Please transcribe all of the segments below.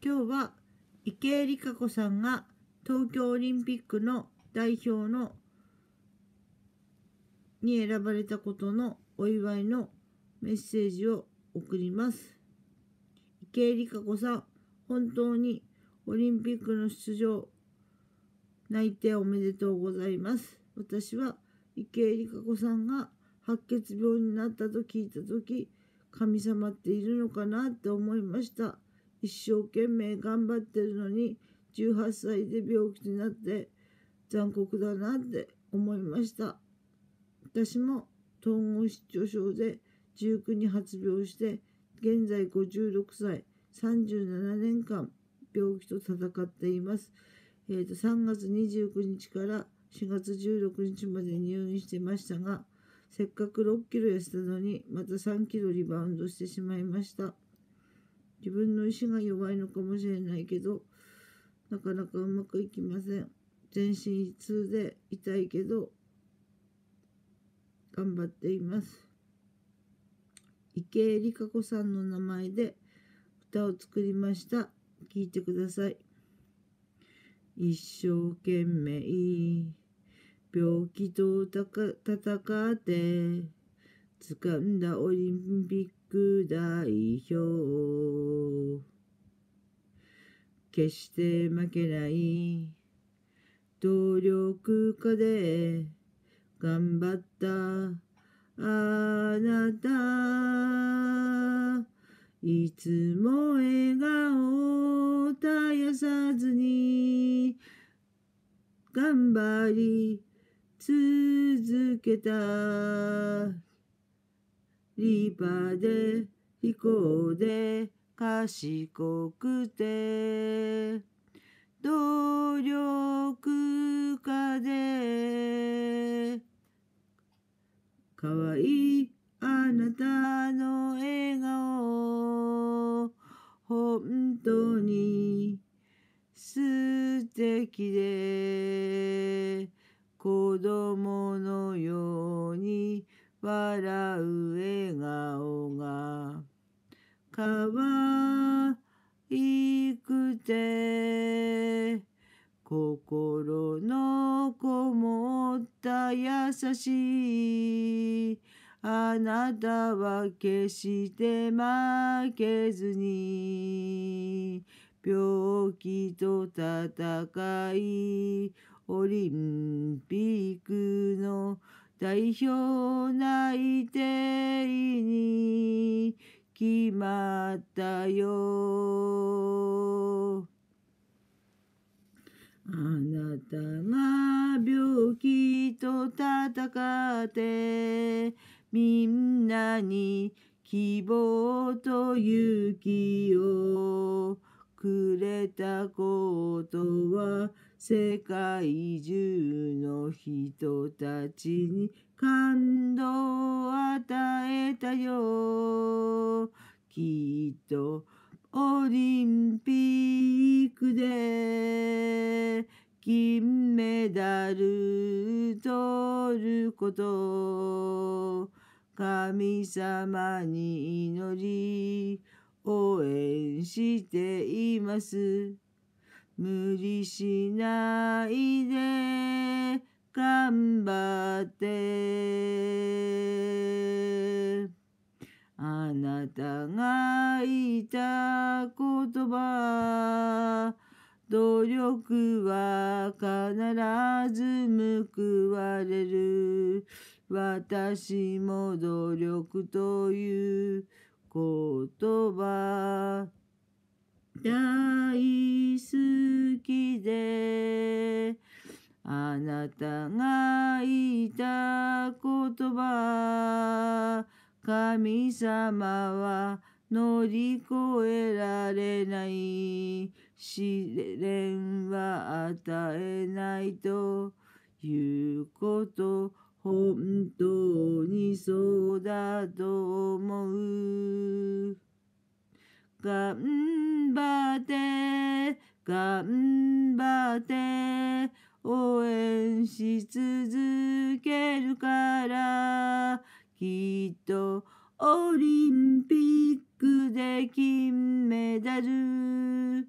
今日は池江璃花子さんが東京オリンピックの代表のに選ばれたことのお祝いのメッセージを送ります。池江璃花子さん、本当にオリンピックの出場内定おめでとうございます。私は池江璃花子さんが白血病になったと聞いた時神様っているのかなって思いました。一生懸命頑張ってるのに18歳で病気になって残酷だなって思いました私も統合失調症で19に発病して現在56歳37年間病気と闘っています、えーと3月29日から4月16日まで入院してましたがせっかく6キロ痩せたのにまた3キロリバウンドしてしまいました。自分の意志が弱いのかもしれないけどなかなかうまくいきません全身痛で痛いけど頑張っています池江璃花子さんの名前で歌を作りました聞いてください一生懸命病気と戦って掴んだオリンピック代表決して負けない努力家で頑張ったあなたいつも笑顔を絶やさずに頑張り続けた立派で飛行で賢くて努力家でかわいいあなたの笑顔本当に素敵で子供のように笑う笑顔が可愛くて心のこもった優しいあなたは決して負けずに病気と戦いオリンピックの代表内定に決まったよあなたが病気と戦ってみんなに希望と勇気をくれたことは世界中の人たちに感動を与えたよきっとオリンピックで金メダル取ること神様に祈り応援しています無理しないで頑張ってあなたが言った言葉努力は必ず報われる私も努力という言葉大好きであなたがいた言葉神様は乗り越えられない試練は与えないということ本当にそうだと思う頑張って頑張って応援し続けるからきっとオリンピックで金メダル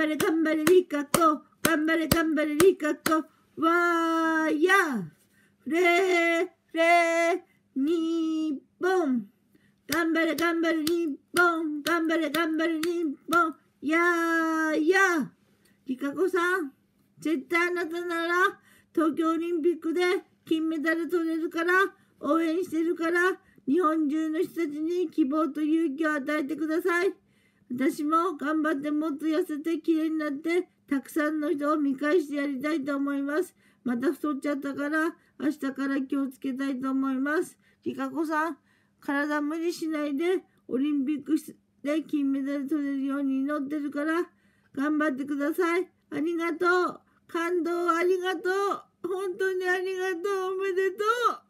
張れ頑張れリカコ頑張れ頑張れリカコわーやれれ日本頑張れ頑張れ日本頑張れ頑張れ日本やーやリカコさん絶対あなたなら東京オリンピックで金メダル取れるから応援してるから日本中の人たちに希望と勇気を与えてください。私も頑張ってもっと痩せて綺麗になってたくさんの人を見返してやりたいと思います。また太っちゃったから明日から気をつけたいと思います。りかこさん、体無理しないでオリンピックで金メダル取れるように祈ってるから頑張ってください。ありがとう。感動ありがとう。本当にありがとう。おめでとう。